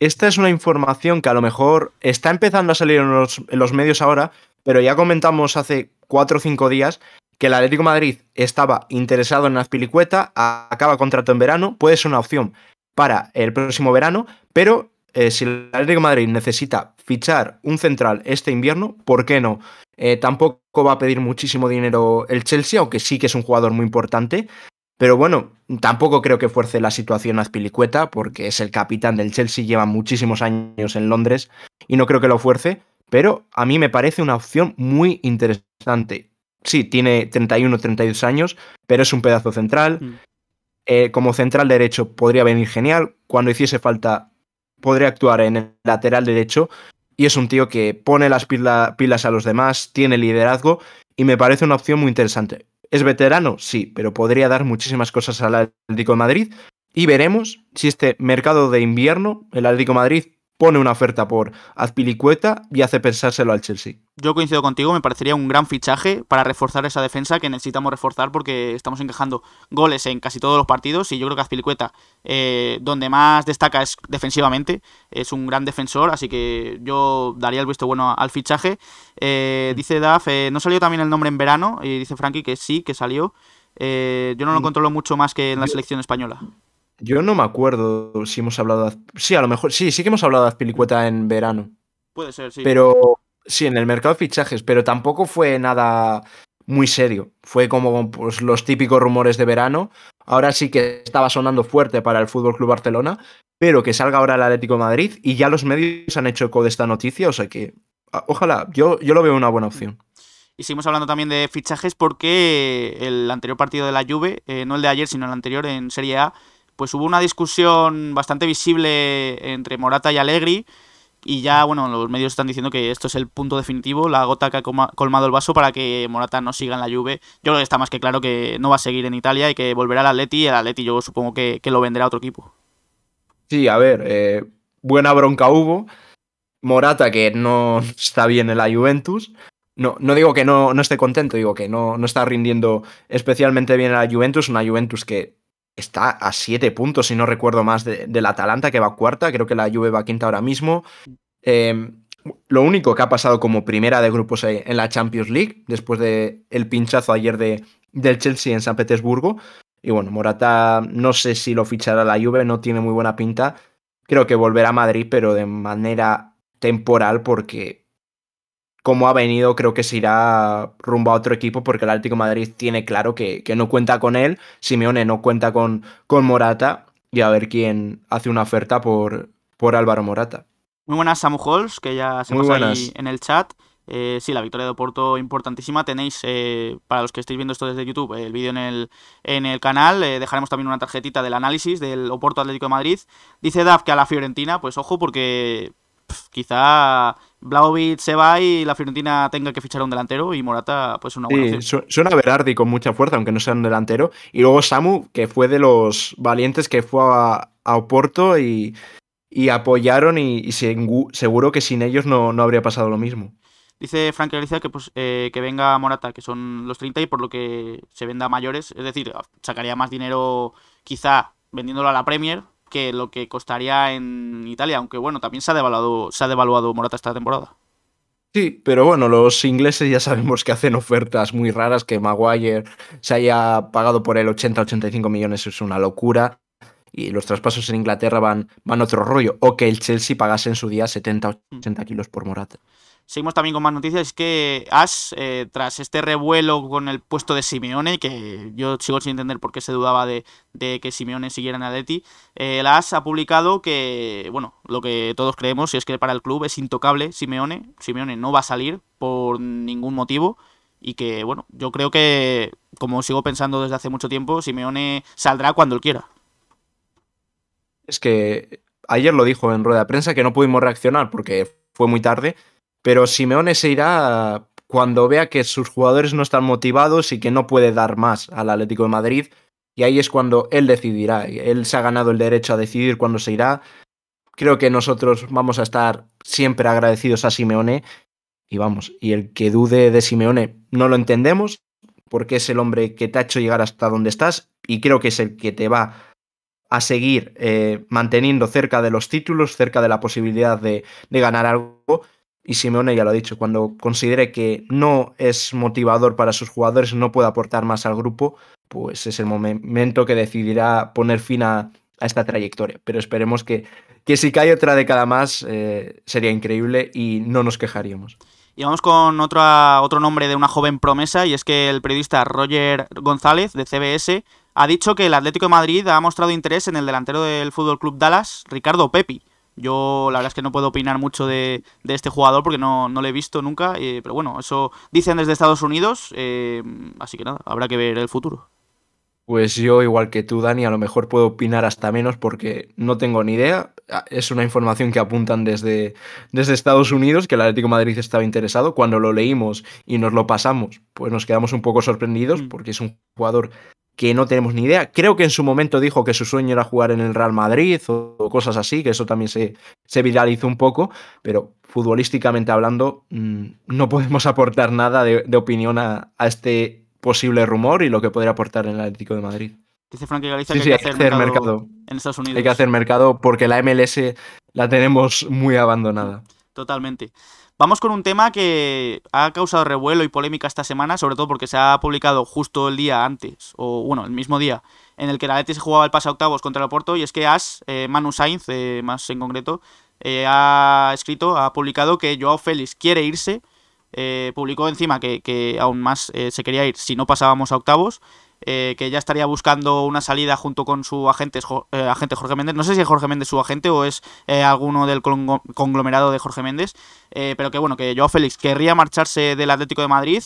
Esta es una información que a lo mejor está empezando a salir en los medios ahora, pero ya comentamos hace 4 o 5 días que el Atlético Madrid estaba interesado en Azpilicueta, acaba contrato en verano, puede ser una opción para el próximo verano, pero eh, si el Atlético Madrid necesita fichar un central este invierno, ¿por qué no? Eh, tampoco va a pedir muchísimo dinero el Chelsea, aunque sí que es un jugador muy importante. Pero bueno, tampoco creo que fuerce la situación a Azpilicueta, porque es el capitán del Chelsea, lleva muchísimos años en Londres y no creo que lo fuerce pero a mí me parece una opción muy interesante. Sí, tiene 31, 32 años, pero es un pedazo central. Mm. Eh, como central derecho podría venir genial. Cuando hiciese falta, podría actuar en el lateral derecho. Y es un tío que pone las pilas a los demás, tiene liderazgo y me parece una opción muy interesante. ¿Es veterano? Sí, pero podría dar muchísimas cosas al Atlético de Madrid. Y veremos si este mercado de invierno, el Atlético de Madrid pone una oferta por Azpilicueta y hace pensárselo al Chelsea. Yo coincido contigo, me parecería un gran fichaje para reforzar esa defensa que necesitamos reforzar porque estamos encajando goles en casi todos los partidos y yo creo que Azpilicueta eh, donde más destaca es defensivamente, es un gran defensor, así que yo daría el visto bueno al fichaje. Eh, dice Daf, eh, ¿no salió también el nombre en verano? Y dice Frankie que sí, que salió. yo no lo mm. controlo mucho más que en la selección española. Yo no me acuerdo si hemos hablado. De... Sí, a lo mejor. Sí, sí que hemos hablado de Azpilicueta en verano. Puede ser, sí. Pero sí, en el mercado de fichajes, pero tampoco fue nada muy serio. Fue como pues, los típicos rumores de verano. Ahora sí que estaba sonando fuerte para el FC Barcelona, pero que salga ahora el Atlético de Madrid y ya los medios han hecho eco de esta noticia, o sea que ah, ojalá, yo, yo lo veo una buena opción. Y seguimos hablando también de fichajes porque el anterior partido de la Juve, eh, no el de ayer, sino el anterior en Serie A, pues hubo una discusión bastante visible entre Morata y Allegri. Y ya, bueno, los medios están diciendo que esto es el punto definitivo, la gota que ha colmado el vaso para que Morata no siga en la Juve. Yo creo que está más que claro que no va a seguir en Italia y que volverá al Atleti. Y el Atleti yo supongo que, lo venderá a otro equipo. Sí, a ver, eh, buena bronca hubo. Morata que no está bien en la Juventus. No, no digo que no, no esté contento, digo que no, no está rindiendo especialmente bien en la Juventus, una Juventus que está a siete puntos, si no recuerdo más, del Atalanta, que va cuarta. Creo que la Juve va quinta ahora mismo. Em, lo único que ha pasado como primera de grupos en la Champions League, después del el pinchazo ayer de, del Chelsea en San Petersburgo. Y bueno, Morata no sé si lo fichará la Juve, no tiene muy buena pinta. Creo que volverá a Madrid, pero de manera temporal, porque como ha venido, creo que se irá rumbo a otro equipo porque el Atlético de Madrid tiene claro que, no cuenta con él, Simeone no cuenta con, con Morata y a ver quién hace una oferta por, por Álvaro Morata. Muy buenas, Samu que ya se pasa ahí en el chat. Eh, sí, la victoria de Oporto importantísima. Tenéis, eh, para los que estáis viendo esto desde YouTube, el vídeo en el, en el canal. Eh, dejaremos también una tarjetita del análisis del Oporto Atlético de Madrid. Dice Daf que a la Fiorentina, pues ojo, porque quizá Blaovic se va y la Fiorentina tenga que fichar a un delantero y Morata, pues una buena sí, Suena Berardi con mucha fuerza, aunque no sea un delantero. Y luego Samu, que fue de los valientes que fue a, Oporto y, apoyaron y, seguro que sin ellos no, no, habría pasado lo mismo. Dice Frank Galicia que, pues, eh, que venga Morata, que son los 30 y por lo que se venda a mayores. Es decir, sacaría más dinero quizá vendiéndolo a la Premier que lo que costaría en Italia, aunque bueno, también se ha devaluado, se ha devaluado Morata esta temporada. Sí, pero bueno, los ingleses ya sabemos que hacen ofertas muy raras, que Maguire se haya pagado por el 80-85 millones es una locura y los traspasos en Inglaterra van, van otro rollo, o que el Chelsea pagase en su día 70-80 kilos por Morata. Seguimos también con más noticias. Es que Ash, eh, tras este revuelo con el puesto de Simeone, que yo sigo sin entender por qué se dudaba de, que Simeone siguiera en Atleti, eh, la Ash ha publicado que, bueno, lo que todos creemos es que para el club es intocable Simeone. Simeone no va a salir por ningún motivo. Y que, bueno, yo creo que, como sigo pensando desde hace mucho tiempo, Simeone saldrá cuando él quiera. Es que ayer lo dijo en rueda de prensa que no pudimos reaccionar porque fue muy tarde pero Simeone se irá cuando vea que sus jugadores no están motivados y que no puede dar más al Atlético de Madrid. Y ahí es cuando él decidirá. Él se ha ganado el derecho a decidir cuándo se irá. Creo que nosotros vamos a estar siempre agradecidos a Simeone. Y vamos, y el que dude de Simeone no lo entendemos, porque es el hombre que te ha hecho llegar hasta donde estás y creo que es el que te va a seguir eh, manteniendo cerca de los títulos, cerca de la posibilidad de ganar algo y Simeone ya lo ha dicho, cuando considere que no es motivador para sus jugadores, no puede aportar más al grupo, pues es el momento que decidirá poner fin a, esta trayectoria. Pero esperemos que, que si cae otra década más eh, sería increíble y no nos quejaríamos. Y vamos con otra, otro nombre de una joven promesa, y es que el periodista Roger González, de CBS, ha dicho que el Atlético de Madrid ha mostrado interés en el delantero del Fútbol Club Dallas, Ricardo Pepi. Yo la verdad es que no puedo opinar mucho de, este jugador porque no, no, lo he visto nunca, eh, pero bueno, eso dicen desde Estados Unidos, eh, así que nada, habrá que ver el futuro. Pues yo, igual que tú, Dani, a lo mejor puedo opinar hasta menos porque no tengo ni idea. Ah, es una información que apuntan desde, desde Estados Unidos, que el Atlético Madrid estaba interesado. Cuando lo leímos y nos lo pasamos, pues nos quedamos un poco sorprendidos mm. porque es un jugador que no tenemos ni idea. Creo que en su momento dijo que su sueño era jugar en el Real Madrid o, cosas así, que eso también se, se viralizó un poco, pero futbolísticamente hablando mm, no podemos aportar nada de, opinión a, este posible rumor y lo que podría aportar en el Atlético de Madrid. Dice Frank Galicia que, hay que, hacer, mercado, mercado en Estados Unidos. Hay que hacer mercado porque la MLS la tenemos muy abandonada. Totalmente. Vamos con un tema que ha causado revuelo y polémica esta semana, sobre todo porque se ha publicado justo el día antes, o bueno, el mismo día, en el que la Leti se jugaba el pase a octavos contra el Porto, y es que As, eh, Manu Sainz, eh, más en concreto, eh, ha escrito, ha publicado que Joao Félix quiere irse, publicó encima que aún más se quería ir si no pasábamos a octavos, eh, que ya estaría buscando una salida junto con su agente, eh, agente Jorge Méndez. No sé si es Jorge Méndez su agente o es eh, alguno del conglomerado de Jorge Méndez, pero que bueno, que Joao Félix querría marcharse del Atlético de Madrid.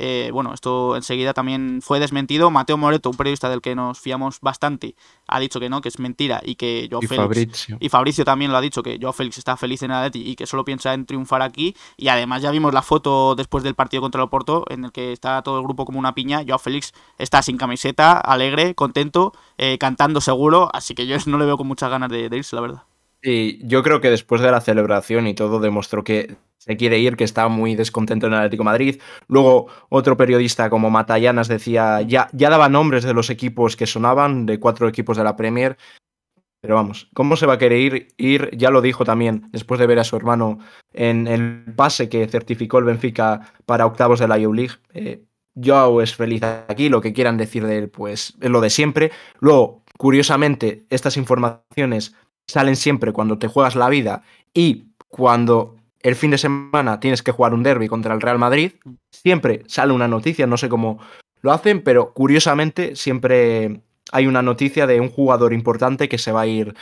Eh, bueno, esto enseguida también fue desmentido. Mateo Moreto, un periodista del que nos fiamos bastante, ha dicho que no, que es mentira y que Joao Félix. Y Fabricio también lo ha dicho, que Joao Félix está feliz en Atleti y que solo piensa en triunfar aquí. Y además ya vimos la foto después del partido contra el Oporto, en el que está todo el grupo como una piña. Joao Félix está sin camiseta, alegre, contento, eh, cantando seguro. Así que yo no le veo con muchas ganas de, de irse, la verdad. Sí, yo creo que después de la celebración y todo demostró que se quiere ir, que está muy descontento en el Atlético Madrid. Luego, otro periodista como Matallanas decía, ya, ya daba nombres de los equipos que sonaban, de cuatro equipos de la Premier. Pero vamos, ¿cómo se va a querer ir? ir? Ya lo dijo también después de ver a su hermano en el pase que certificó el Benfica para octavos de la EU League. Joao eh, es feliz aquí, lo que quieran decir de él, pues es lo de siempre. Luego, curiosamente, estas informaciones salen siempre cuando te juegas la vida y cuando el fin de semana tienes que jugar un derby contra el Real Madrid. Siempre sale una noticia, no sé cómo lo hacen, pero curiosamente siempre hay una noticia de un jugador importante que se va a ir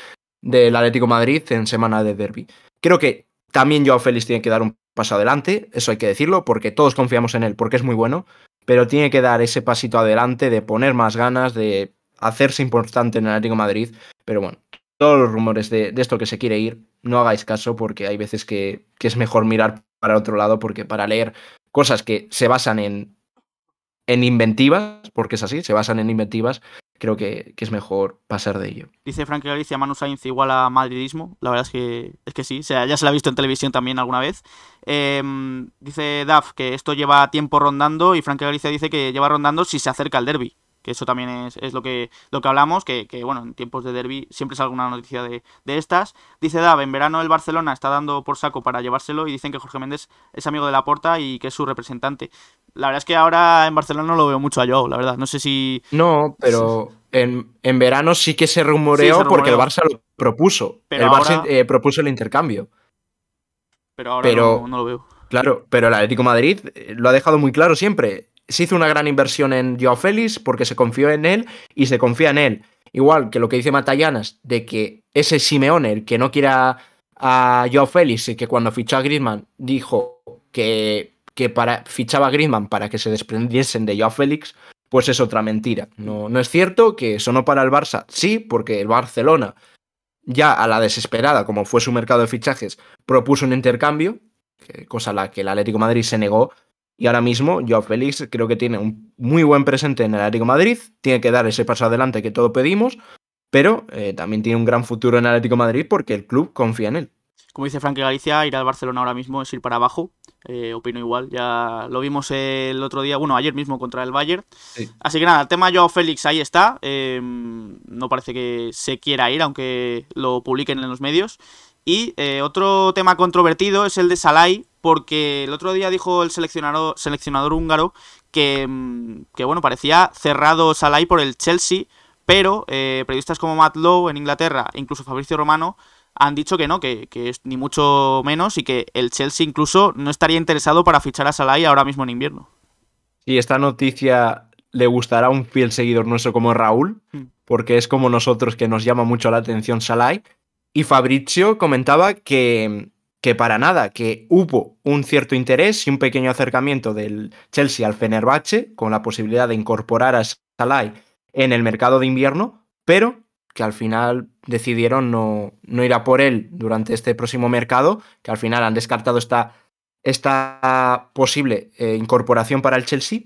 del Atlético Madrid en semana de derby. Creo que también Joao Félix tiene que dar un paso adelante, eso hay que decirlo, porque todos confiamos en él, porque es muy bueno, pero tiene que dar ese pasito adelante de poner más ganas, de hacerse importante en el Atlético Madrid. Pero bueno, todos los rumores de, esto que se quiere ir, no hagáis caso porque hay veces que, es mejor mirar para otro lado porque para leer cosas que se basan en, en inventivas, porque es así, se basan en inventivas, creo que, es mejor pasar de ello. Dice Frank Galicia, Manu Sainz igual a madridismo, la verdad es que, es que sí, o sea, ya se la ha visto en televisión también alguna vez. Em, dice Daf que esto lleva tiempo rondando y Frank Galicia dice que lleva rondando si se acerca al derby que eso también es, lo, que, lo que hablamos, que, bueno, en tiempos de derby siempre sale alguna noticia de, estas. Dice Dave, en verano el Barcelona está dando por saco para llevárselo y dicen que Jorge Méndez es amigo de la Porta y que es su representante. La verdad es que ahora en Barcelona no lo veo mucho a Joao, la verdad. No sé si... No, pero en, verano sí que se rumoreó, porque el Barça lo propuso. el Barça eh, propuso el intercambio. Pero ahora no, lo veo. Claro, pero el Atlético Madrid eh, lo ha dejado muy claro siempre se hizo una gran inversión en Joao Félix porque se confió en él y se confía en él. Igual que lo que dice Matallanas, de que ese Simeone, el que no quiera a Joao Félix, y que cuando fichó a Griezmann dijo que, que para, fichaba a Griezmann para que se desprendiesen de Joao Félix, pues es otra mentira. No, no es cierto que sonó para el Barça, sí, porque el Barcelona ya a la desesperada, como fue su mercado de fichajes, propuso un intercambio, cosa a la que el Atlético Madrid se negó, y ahora mismo, Joao Félix creo que tiene un muy buen presente en el Atlético Madrid, tiene que dar ese paso adelante que todos pedimos, pero eh, también tiene un gran futuro en el Atlético Madrid porque el club confía en él. Como dice Frank Galicia, ir al Barcelona ahora mismo es ir para abajo, eh, opino igual. Ya lo vimos el otro día, bueno, ayer mismo contra el Bayern. Así que nada, el tema Joao Félix ahí está. Eh, no parece que se quiera ir, aunque lo publiquen en los medios. Y otro tema controvertido es el de Salai, porque el otro día dijo el seleccionador, húngaro mm, que, bueno, parecía cerrado Salai por el Chelsea, pero eh, periodistas como Matt Lowe en Inglaterra, incluso Fabricio Romano, han dicho que no, que, es ni mucho menos y que el Chelsea incluso no estaría interesado para fichar a Salai ahora mismo en invierno. Y esta noticia le gustará a un fiel seguidor nuestro como Raúl, mm. porque es como nosotros que nos llama mucho la atención Salai. Y Fabricio comentaba que que para nada, que hubo un cierto interés y un pequeño acercamiento del Chelsea al Fenerbahce con la posibilidad de incorporar a Salai en el mercado de invierno, pero que al final decidieron no, no ir a por él durante este próximo mercado, que al final han descartado esta, esta posible eh, incorporación para el Chelsea.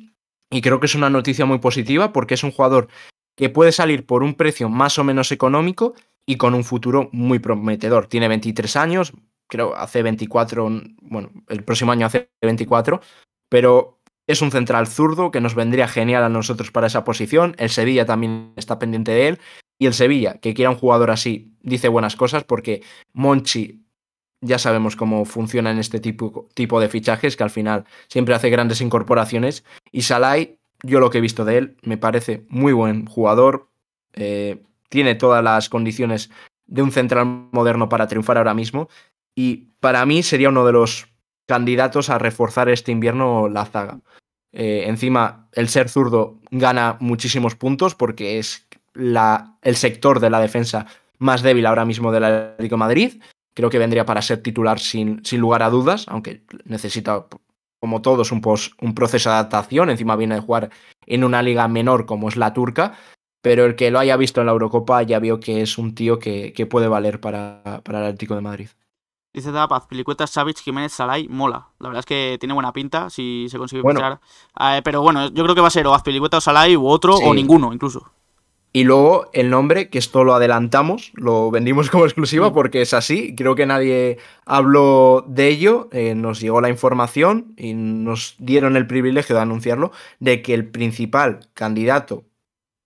Y creo que es una noticia muy positiva porque es un jugador que puede salir por un precio más o menos económico y con un futuro muy prometedor. Tiene 23 años, creo, hace 24, bueno, el próximo año hace 24, pero es un central zurdo que nos vendría genial a nosotros para esa posición. El Sevilla también está pendiente de él. Y el Sevilla, que quiera un jugador así, dice buenas cosas porque Monchi ya sabemos cómo funciona en este tipo, tipo de fichajes, que al final siempre hace grandes incorporaciones. Y Salai, yo lo que he visto de él, me parece muy buen jugador. Eh, tiene todas las condiciones de un central moderno para triunfar ahora mismo. Y para mí sería uno de los candidatos a reforzar este invierno la zaga. Eh, encima, el ser zurdo gana muchísimos puntos porque es la, el sector de la defensa más débil ahora mismo del Atlético de Madrid. Creo que vendría para ser titular sin, lugar a dudas, aunque necesita, como todos, un, proceso de adaptación. Encima viene de jugar en una liga menor como es la turca, pero el que lo haya visto en la Eurocopa ya vio que es un tío que, puede valer para, para el Atlético de Madrid. Dice Dab, Azpilicueta, Savic, Jiménez, Salai, mola. La verdad es que tiene buena pinta si se consigue ah, eh, pero bueno, yo creo que va a ser o Azpilicueta o Salai u otro o ninguno incluso. Y luego el nombre, que esto lo adelantamos, lo vendimos como exclusiva mm. porque es así, creo que nadie habló de ello, eh, nos llegó la información y nos dieron el privilegio de anunciarlo, de que el principal candidato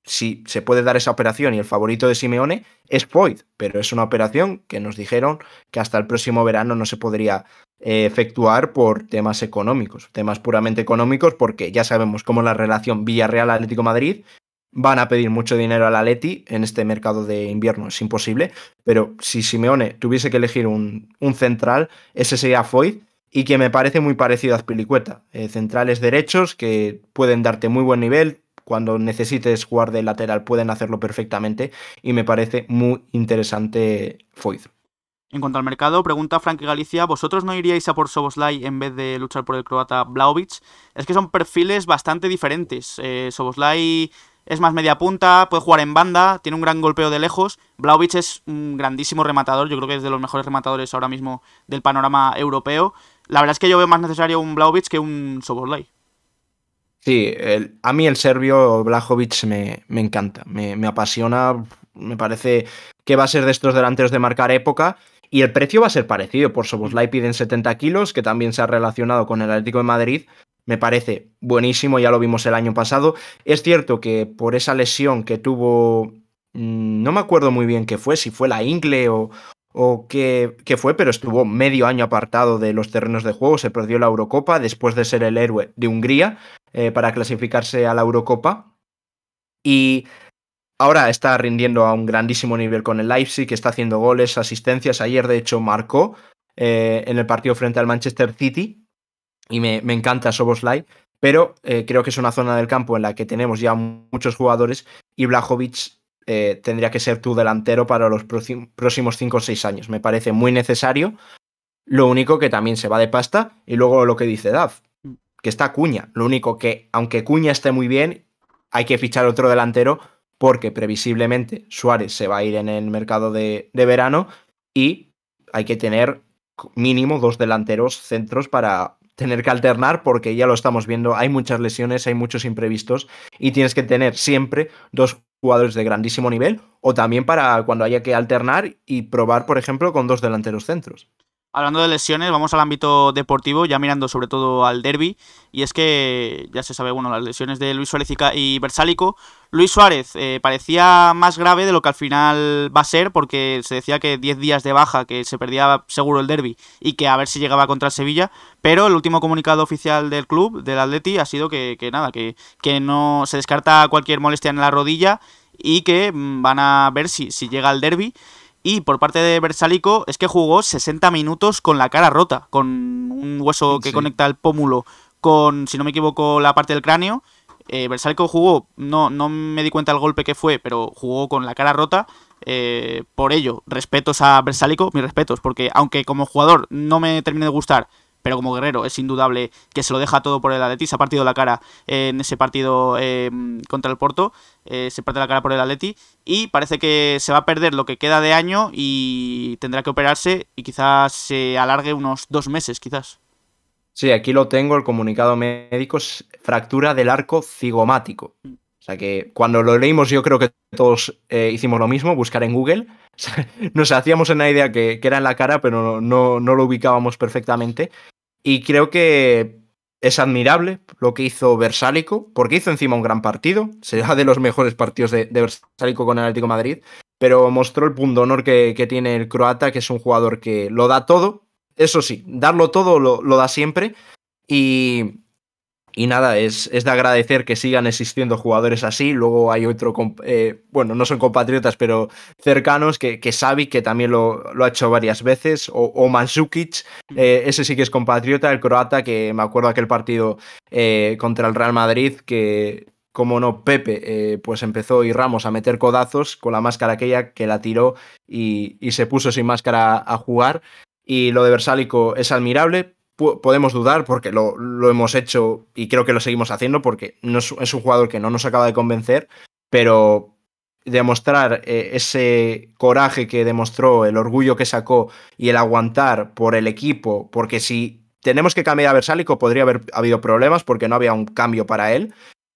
si se puede dar esa operación y el favorito de Simeone es Foyt, pero es una operación que nos dijeron que hasta el próximo verano no se podría eh, efectuar por temas económicos, temas puramente económicos, porque ya sabemos cómo la relación Villarreal-Atlético-Madrid van a pedir mucho dinero al Atleti en este mercado de invierno, es imposible, pero si Simeone tuviese que elegir un, central, ese sería Foyt, y que me parece muy parecido a Azpilicueta, eh, centrales derechos que pueden darte muy buen nivel, cuando necesites jugar de lateral pueden hacerlo perfectamente y me parece muy interesante Foyt. En cuanto al mercado, pregunta Frank Galicia, ¿vosotros no iríais a por Soboslai en vez de luchar por el croata Blaovic? Es que son perfiles bastante diferentes. Eh, Soboslai es más media punta, puede jugar en banda, tiene un gran golpeo de lejos. Blaovic es un grandísimo rematador, yo creo que es de los mejores rematadores ahora mismo del panorama europeo. La verdad es que yo veo más necesario un Blaovic que un Soboslai. Sí, el, a mí el serbio Blajovic me, me encanta, me, me, apasiona, me parece que va a ser de estos delanteros de marcar época y el precio va a ser parecido por Soboslai mm. piden 70 kilos, que también se ha relacionado con el Atlético de Madrid, me parece buenísimo, ya lo vimos el año pasado. Es cierto que por esa lesión que tuvo, mm, no me acuerdo muy bien qué fue, si fue la Ingle o, o que, fue, pero estuvo medio año apartado de los terrenos de juego, se perdió la Eurocopa después de ser el héroe de Hungría eh, para clasificarse a la Eurocopa. Y ahora está rindiendo a un grandísimo nivel con el Leipzig, está haciendo goles, asistencias. Ayer, de hecho, marcó eh, en el partido frente al Manchester City. Y me, encanta Soboslai, pero eh, creo que es una zona del campo en la que tenemos ya muchos jugadores y Blajovic eh, tendría que ser tu delantero para los próximos 5 o 6 años. Me parece muy necesario. Lo único que también se va de pasta y luego lo que dice Daf, que está Cuña. Lo único que, aunque Cuña esté muy bien, hay que fichar otro delantero porque previsiblemente Suárez se va a ir en el mercado de verano y hay que tener mínimo dos delanteros centros para tener que alternar porque ya lo estamos viendo, hay muchas lesiones, hay muchos imprevistos y tienes que tener siempre dos jugadores de grandísimo nivel o también para cuando haya que alternar y probar, por ejemplo, con dos delanteros centros. Hablando de lesiones, vamos al ámbito deportivo, ya mirando sobre todo al derby. Y es que ya se sabe, bueno, las lesiones de Luis Suárez y Bersálico. Luis Suárez eh, parecía más grave de lo que al final va a ser, porque se decía que 10 días de baja, que se perdía seguro el derby y que a ver si llegaba contra Sevilla. Pero el último comunicado oficial del club, del Atleti, ha sido que, nada, que, no se descarta cualquier molestia en la rodilla y que mm, van a ver si, si llega al derby. Y por parte de Bersalico es que jugó 60 minutos con la cara rota, con un hueso que conecta el pómulo con, si no me equivoco, la parte del cráneo. Eh, Bersalico jugó, no, no me di cuenta el golpe que fue, pero jugó con la cara rota. Eh, por ello, respetos a Bersalico, mis respetos, porque aunque como jugador no me termine de gustar, pero como guerrero es indudable que se lo deja todo por el Atleti, se ha partido la cara en ese partido em, contra el Porto, eh, se parte la cara por el Atleti y parece que se va a perder lo que queda de año y tendrá que operarse y quizás se alargue unos dos meses, quizás. Sí, aquí lo tengo, el comunicado médico, fractura del arco cigomático. Mm. O sea que cuando lo leímos yo creo que todos eh, hicimos lo mismo, buscar en Google. Nos hacíamos una idea que, que era en la cara, pero no, lo ubicábamos perfectamente. Y creo que es admirable lo que hizo Versálico, porque hizo encima un gran partido, será de los mejores partidos de, de con el Atlético Madrid, pero mostró el punto honor que, tiene el croata, que es un jugador que lo da todo, eso sí, darlo todo lo da siempre, y y nada, es, de agradecer que sigan existiendo jugadores así. Luego hay otro, eh, bueno, no son compatriotas, pero cercanos, que, que que también lo, lo ha hecho varias veces, o, o eh, ese sí que es compatriota, el croata, que me acuerdo aquel partido eh, contra el Real Madrid, que, como no, Pepe, pues empezó y Ramos a meter codazos con la máscara aquella que la tiró y, y se puso sin máscara a jugar. Y lo de Versálico es admirable, podemos dudar porque lo, hemos hecho y creo que lo seguimos haciendo porque no es, un jugador que no nos acaba de convencer, pero demostrar eh, ese coraje que demostró, el orgullo que sacó y el aguantar por el equipo, porque si tenemos que cambiar a Versálico podría haber habido problemas porque no había un cambio para él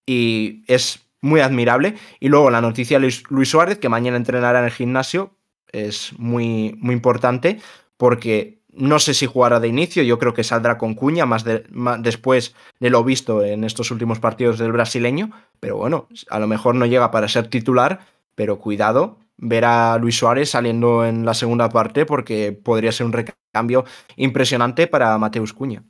y es muy admirable. Y luego la noticia de Luis, Suárez, que mañana entrenará en el gimnasio, es muy, muy importante porque no sé si jugará de inicio, yo creo que saldrá con cuña más, después de lo visto en estos últimos partidos del brasileño, pero bueno, a lo mejor no llega para ser titular, pero cuidado, ver a Luis Suárez saliendo en la segunda parte porque podría ser un recambio impresionante para Mateus Cuña.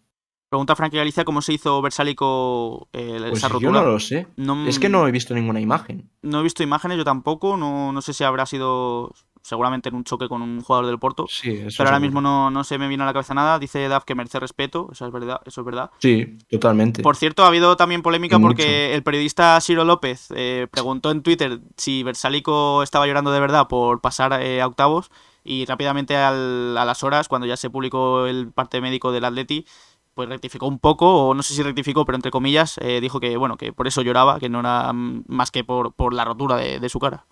Pregunta Frank Galicia, cómo se hizo Versálico eh, pues Yo no lo sé. es que no he visto ninguna imagen. No he visto imágenes, yo tampoco. No, no sé si habrá sido seguramente en un choque con un jugador del Porto. pero ahora mismo no, no, se me vino a la cabeza nada. Dice Daf que merece respeto, eso es verdad. Eso es verdad. Sí, totalmente. Por cierto, ha habido también polémica porque el periodista Ciro López eh, preguntó en Twitter si Bersalico estaba llorando de verdad por pasar eh, a octavos y rápidamente a las horas, cuando ya se publicó el parte médico del Atleti, pues rectificó un poco, o no sé si rectificó, pero entre comillas, eh, dijo que bueno, que por eso lloraba, que no era mm, más que por, por la rotura de su cara.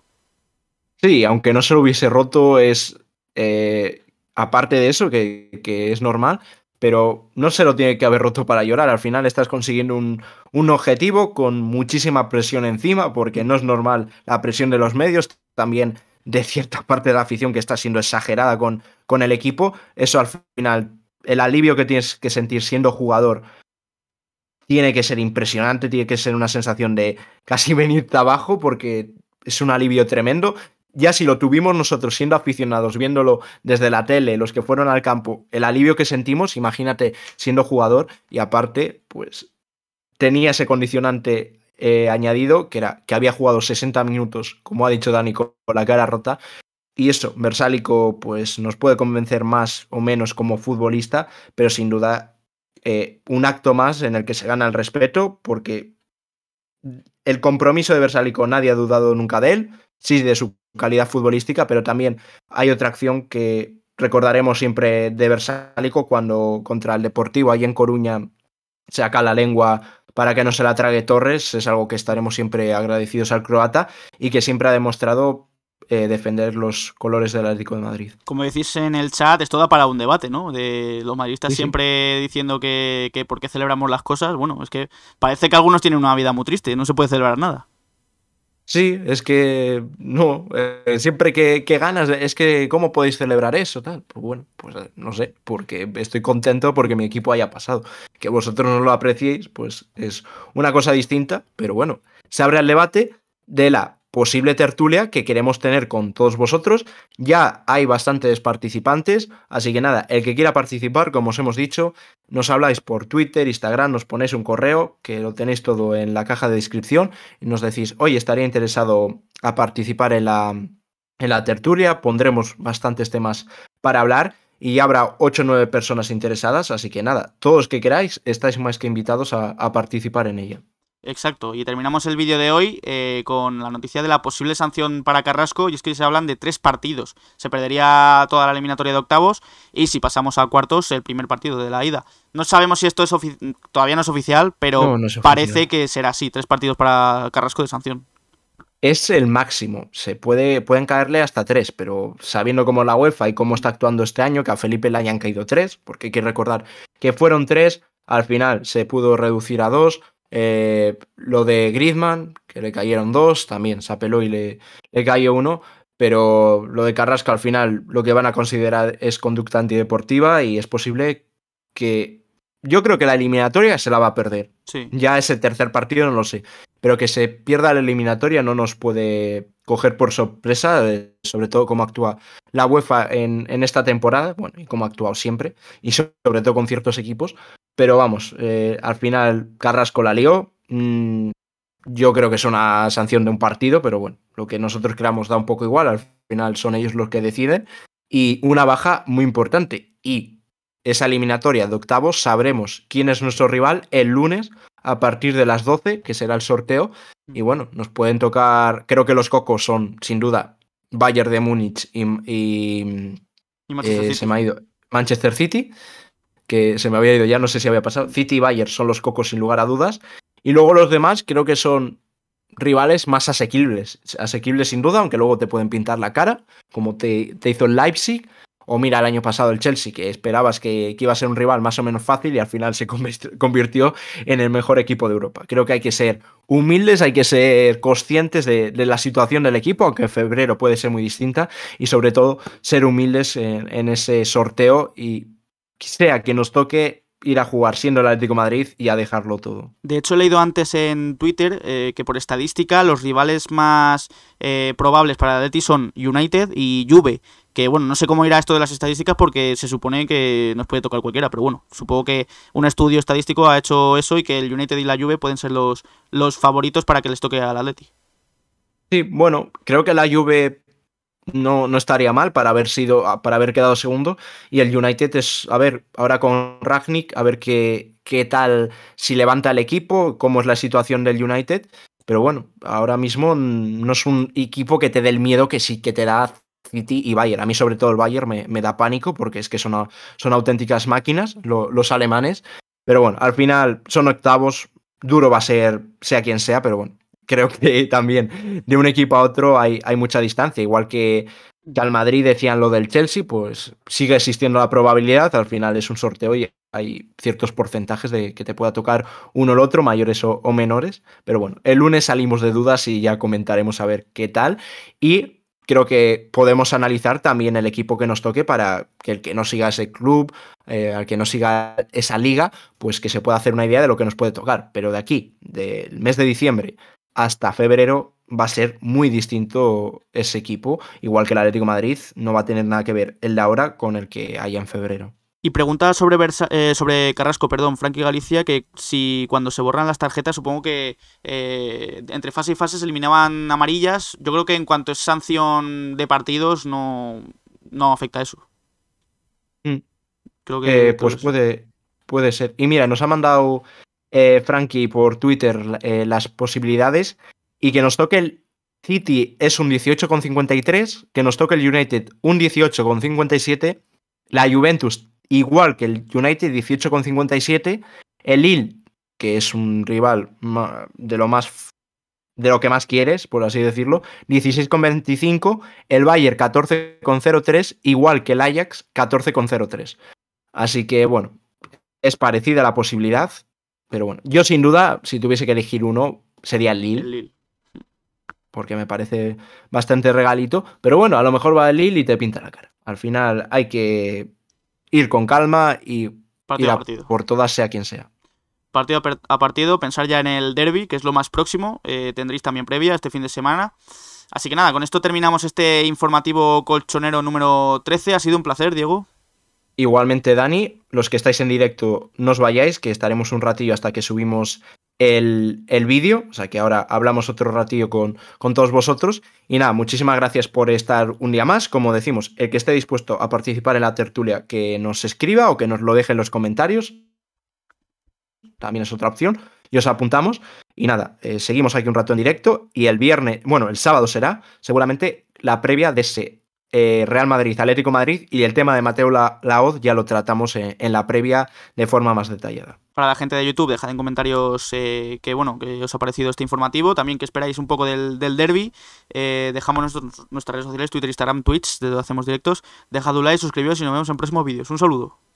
Sí, aunque no se lo hubiese roto, es. Eh, aparte de eso, que, es normal, pero no se lo tiene que haber roto para llorar. Al final estás consiguiendo un, objetivo con muchísima presión encima, porque no es normal la presión de los medios, también de cierta parte de la afición que está siendo exagerada con, con el equipo. Eso al final, el alivio que tienes que sentir siendo jugador tiene que ser impresionante, tiene que ser una sensación de casi venirte abajo porque es un alivio tremendo ya si lo tuvimos nosotros siendo aficionados, viéndolo desde la tele, los que fueron al campo, el alivio que sentimos, imagínate siendo jugador y aparte, pues tenía ese condicionante eh, añadido, que era que había jugado 60 minutos, como ha dicho Dani, con la cara rota. Y eso, Versálico, pues nos puede convencer más o menos como futbolista, pero sin duda eh, un acto más en el que se gana el respeto, porque el compromiso de Versálico nadie ha dudado nunca de él, sí de su calidad futbolística, pero también hay otra acción que recordaremos siempre de Versálico cuando contra el Deportivo ahí en Coruña saca la lengua para que no se la trague Torres, es algo que estaremos siempre agradecidos al croata y que siempre ha demostrado eh, defender los colores del Atlético de Madrid. Como decís en el chat, es toda para un debate, ¿no? De los madridistas siempre diciendo que, que por qué celebramos las cosas, bueno, es que parece que algunos tienen una vida muy triste, no se puede celebrar nada. Sí, es que no, eh, siempre que, ganas, es que ¿cómo podéis celebrar eso? Tal? Pues bueno, pues eh, no sé, porque estoy contento porque mi equipo haya pasado. Que vosotros no lo apreciéis, pues es una cosa distinta, pero bueno, se abre el debate de la posible tertulia que queremos tener con todos vosotros. Ya hay bastantes participantes, así que nada, el que quiera participar, como os hemos dicho, nos habláis por Twitter, Instagram, nos ponéis un correo, que lo tenéis todo en la caja de descripción, y nos decís, oye, estaría interesado a participar en la, en la tertulia, pondremos bastantes temas para hablar y habrá 8 o 9 personas interesadas, así que nada, todos que queráis estáis más que invitados a participar en ella. Exacto, y terminamos el vídeo de hoy eh, con la noticia de la posible sanción para Carrasco, y es que se hablan de tres partidos. Se perdería toda la eliminatoria de octavos, y si pasamos a cuartos, el primer partido de la ida. No sabemos si esto es todavía no es oficial, pero parece que será así, tres partidos para Carrasco de sanción. Es el máximo, se puede, pueden caerle hasta tres, pero sabiendo cómo la UEFA y cómo está actuando este año, que a Felipe le hayan caído tres, porque hay que recordar que fueron tres, al final se pudo reducir a dos eh, lo de Griezmann, que le cayeron dos, también se apeló y le, le cayó uno, pero lo de Carrasco al final lo que van a considerar es conducta antideportiva y es posible que... Yo creo que la eliminatoria se la va a perder. Ya ese tercer partido no lo sé pero que se pierda la eliminatoria no nos puede coger por sorpresa, eh, sobre todo cómo actúa la UEFA en, esta temporada, bueno, y como ha actuado siempre, y sobre todo con ciertos equipos. Pero vamos, eh, al final Carrasco la lió. Mm, yo creo que es una sanción de un partido, pero bueno, lo que nosotros creamos da un poco igual, al final son ellos los que deciden. Y una baja muy importante. Y esa eliminatoria de octavos sabremos quién es nuestro rival el lunes a partir de las 12, que será el sorteo. Y bueno, nos pueden tocar, creo que los cocos son, sin duda, Bayern de Múnich y, y, eh, Manchester, City. Se me ha ido. Manchester City, que se me había ido ya, no sé si había pasado. City y Bayern son los cocos, sin lugar a dudas. Y luego los demás creo que son rivales más asequibles. Asequibles sin duda, aunque luego te pueden pintar la cara, como te, hizo el Leipzig, o mira el año pasado el Chelsea, que esperabas que, iba a ser un rival más o menos fácil y al final se convirtió en el mejor equipo de Europa. Creo que hay que ser humildes, hay que ser conscientes de, la situación del equipo, aunque en febrero puede ser muy distinta, y sobre todo ser humildes en, ese sorteo y sea que nos toque ir a jugar siendo el Atlético Madrid y a dejarlo todo. De hecho, he leído antes en Twitter eh, que por estadística los rivales más eh, probables para el Atleti son United y Juve, que bueno, no sé cómo irá esto de las estadísticas porque se supone que nos puede tocar cualquiera, pero bueno, supongo que un estudio estadístico ha hecho eso y que el United y la Juve pueden ser los, los favoritos para que les toque al Atleti. Sí, bueno, creo que la Juve no, no, estaría mal para haber sido para haber quedado segundo y el United es a ver ahora con Ragnick a ver qué, qué tal si levanta el equipo cómo es la situación del United pero bueno ahora mismo no es un equipo que te dé el miedo que sí que te da City y Bayern. A mí sobre todo el Bayern me, da pánico porque es que son, son auténticas máquinas los alemanes. Pero bueno, al final son octavos, duro va a ser sea quien sea, pero bueno, creo que también de un equipo a otro hay, hay mucha distancia, igual que al Madrid decían lo del Chelsea, pues sigue existiendo la probabilidad, al final es un sorteo y hay ciertos porcentajes de que te pueda tocar uno o el otro, mayores o, o, menores, pero bueno, el lunes salimos de dudas y ya comentaremos a ver qué tal. Y creo que podemos analizar también el equipo que nos toque para que el que no siga ese club, eh, al que no siga esa liga, pues que se pueda hacer una idea de lo que nos puede tocar. Pero de aquí, del mes de diciembre hasta febrero, va a ser muy distinto ese equipo, igual que el Atlético Madrid, no va a tener nada que ver el de ahora con el que haya en febrero. Y preguntaba eh, sobre, Carrasco, perdón, Frankie Galicia, que si cuando se borran las tarjetas, supongo que eh, entre fase y fase se eliminaban amarillas. Yo creo que en cuanto es sanción de partidos, no, afecta eso. Mm. Creo que. Eh, pues puede, puede ser. Y mira, nos ha mandado Frankie por Twitter las posibilidades y que nos toque el City es un 18,53, que nos toque el United un 18,57, la Juventus igual que el United 18,57, el Lille, que es un rival de lo más de lo que más quieres, por así decirlo, 16,25, el Bayern 14,03, igual que el Ajax 14,03. Así que bueno, es parecida la posibilidad, pero bueno, yo sin duda, si tuviese que elegir uno, sería el Lille. El Lille porque me parece bastante regalito. Pero bueno, a lo mejor va el Lille y te pinta la cara. Al final hay que ir con calma y partido a partido. por todas, sea quien sea. Partido a partido, pensar ya en el derby, que es lo más próximo. Eh, tendréis también previa este fin de semana. Así que nada, con esto terminamos este informativo colchonero número 13. Ha sido un placer, Diego. Igualmente, Dani, los que estáis en directo, no os vayáis, que estaremos un ratillo hasta que subimos el, vídeo, o sea que ahora hablamos otro ratillo con, con todos vosotros. Y nada, muchísimas gracias por estar un día más. Como decimos, el que esté dispuesto a participar en la tertulia, que nos escriba o que nos lo deje en los comentarios. También es otra opción. Y os apuntamos. Y nada, eh, seguimos aquí un rato en directo. Y el viernes, bueno, el sábado será seguramente la previa de ese eh, Real Madrid, Atlético Madrid y el tema de Mateo Laoz ya lo tratamos en, la previa de forma más detallada. Para la gente de YouTube, dejad en comentarios eh, que bueno, que os ha parecido este informativo, también que esperáis un poco del, derby. Eh, dejamos nuestras redes sociales, Twitter, Instagram, Twitch, de donde hacemos directos. Dejad un like, suscribiros y nos vemos en próximos vídeos. Un saludo.